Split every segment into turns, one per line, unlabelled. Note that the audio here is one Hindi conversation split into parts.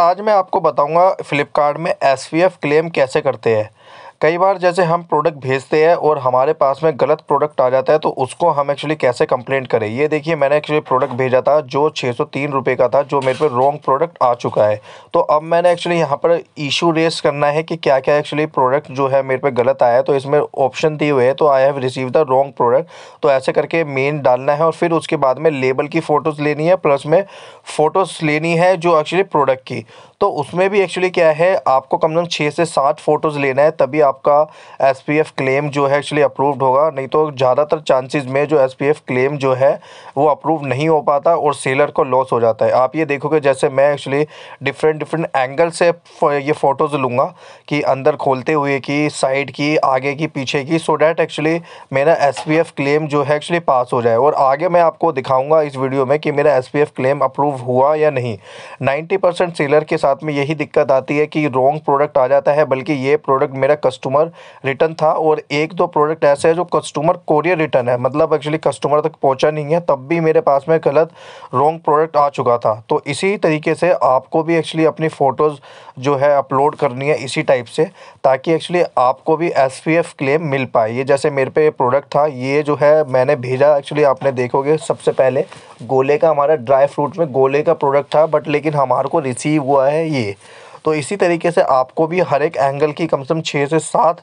आज मैं आपको बताऊंगा फ्लिपकार्ट में एस क्लेम कैसे करते हैं कई बार जैसे हम प्रोडक्ट भेजते हैं और हमारे पास में गलत प्रोडक्ट आ जाता है तो उसको हम एक्चुअली कैसे कंप्लेंट करें ये देखिए मैंने एक्चुअली प्रोडक्ट भेजा था जो छः सौ तीन रुपये का था जो मेरे पे रॉन्ग प्रोडक्ट आ चुका है तो अब मैंने एक्चुअली यहाँ पर इशू रेस करना है कि क्या क्या एक्चुअली प्रोडक्ट जो है मेरे पे गलत आया तो इसमें ऑप्शन दिए हुए हैं तो I have receive the wrong product तो ऐसे करके मेन डालना है और फिर उसके बाद में लेबल की फ़ोटोज़ लेनी है प्लस में फ़ोटोज़ लेनी है जो एक्चुअली प्रोडक्ट की तो उसमें भी एक्चुअली क्या है आपको कम से कम छः से सात फ़ोटोज़ लेना है तभी आपका एसपीएफ क्लेम जो है एक्चुअली अप्रूव्ड होगा नहीं तो ज़्यादातर चांसेस में जो एसपीएफ क्लेम जो है वो अप्रूव नहीं हो पाता और सेलर को लॉस हो जाता है आप ये देखोगे जैसे मैं एक्चुअली डिफरेंट डिफरेंट एंगल से ये फ़ोटोज़ लूँगा कि अंदर खोलते हुए कि साइड की आगे की पीछे की सो डैट एक्चुअली मेरा एस क्लेम जो है एक्चुअली पास हो जाए और आगे मैं आपको दिखाऊँगा इस वीडियो में कि मेरा एस क्लेम अप्रूव हुआ या नहीं नाइन्टी सेलर के साथ में यही दिक्कत आती है कि रॉन्ग प्रोडक्ट आ जाता है बल्कि ये प्रोडक्ट मेरा कस्टमर रिटर्न था और एक दो प्रोडक्ट ऐसे है जो कस्टमर कोरियर रिटर्न है मतलब एक्चुअली कस्टमर तक पहुंचा नहीं है तब भी मेरे पास में गलत रॉन्ग प्रोडक्ट आ चुका था तो इसी तरीके से आपको भी एक्चुअली अपनी फ़ोटोज़ जो है अपलोड करनी है इसी टाइप से ताकि एक्चुअली आपको भी एस क्लेम मिल पाए ये जैसे मेरे पे प्रोडक्ट था ये जो है मैंने भेजा एक्चुअली आपने देखोगे सबसे पहले गोले का हमारा ड्राई फ्रूट में गोले का प्रोडक्ट था बट लेकिन हमारे को रिसीव हुआ है ये तो इसी तरीके से आपको भी हर एक एंगल की कम से कम छः से सात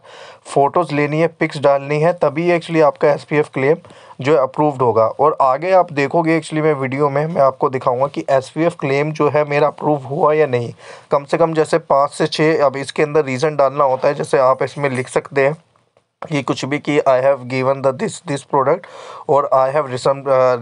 फ़ोटोज़ लेनी है पिक्स डालनी है तभी एक्चुअली आपका एस क्लेम जो है अप्रूव्ड होगा और आगे आप देखोगे एक्चुअली मैं वीडियो में मैं आपको दिखाऊंगा कि एस क्लेम जो है मेरा अप्रूव हुआ या नहीं कम से कम जैसे पाँच से छः अब इसके अंदर रीज़न डालना होता है जैसे आप इसमें लिख सकते हैं कि कुछ भी कि I have given the this this product और I have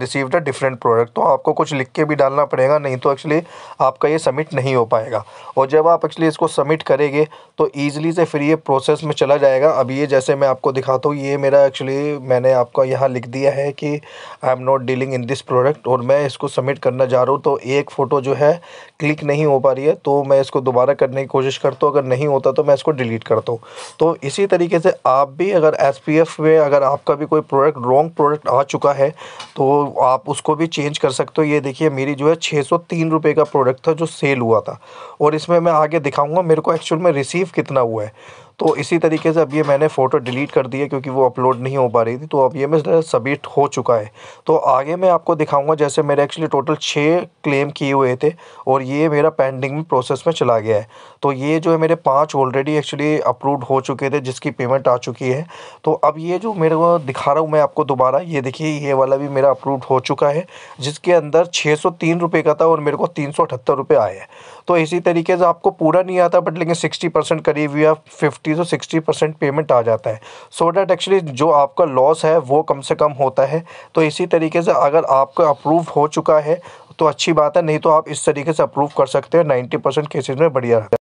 received a different product तो आपको कुछ लिख के भी डालना पड़ेगा नहीं तो एक्चुअली आपका ये सबमिट नहीं हो पाएगा और जब आप एक्चुअली इसको सबमिट करेंगे तो ईजिली से फिर ये प्रोसेस में चला जाएगा अब ये जैसे मैं आपको दिखाता हूँ ये मेरा एक्चुअली मैंने आपका यहाँ लिख दिया है कि I am not dealing in this product और मैं इसको सबमिट करना जा रहा हूँ तो एक फ़ोटो जो है क्लिक नहीं हो पा रही है तो मैं इसको दोबारा करने की कोशिश करता हूँ अगर नहीं होता तो मैं इसको डिलीट करता हूँ तो इसी तरीके से आप भी अगर एस पी एफ में अगर आपका भी कोई प्रोडक्ट रॉन्ग प्रोडक्ट आ चुका है तो आप उसको भी चेंज कर सकते हो ये देखिए मेरी जो है छः सौ तीन रुपये का प्रोडक्ट था जो सेल हुआ था और इसमें मैं आगे दिखाऊँगा मेरे को एक्चुअल में रिसीव कितना हुआ है तो इसी तरीके से अब ये मैंने फ़ोटो डिलीट कर दी है क्योंकि वो अपलोड नहीं हो पा रही थी तो अब ये मैं सबमिट हो चुका है तो आगे मैं आपको दिखाऊंगा जैसे मेरे एक्चुअली टोटल छः क्लेम किए हुए थे और ये मेरा पेंडिंग प्रोसेस में चला गया है तो ये जो है मेरे पाँच ऑलरेडी एक्चुअली अप्रूव हो चुके थे जिसकी पेमेंट आ चुकी है तो अब ये जो मेरे को दिखा रहा हूँ मैं आपको दोबारा ये देखिए ये वाला भी मेरा अप्रूव हो चुका है जिसके अंदर छः सौ तीन रुपये का था और मेरे को तीन सौ अठहत्तर रुपये आए तो इसी तरीके से आपको पूरा नहीं आता बट लेकिन सिक्सटी परसेंट करीब या fifty fifty to sixty percent payment आ जाता है सो डैट एक्चुअली जो आपका लॉस है वो कम से कम होता है तो इसी तरीके से अगर आपका अप्रूव हो चुका है तो अच्छी बात है नहीं तो आप इस तरीके से अप्रूव कर सकते हैं नाइन्टी परसेंट केसेज में बढ़िया रहता है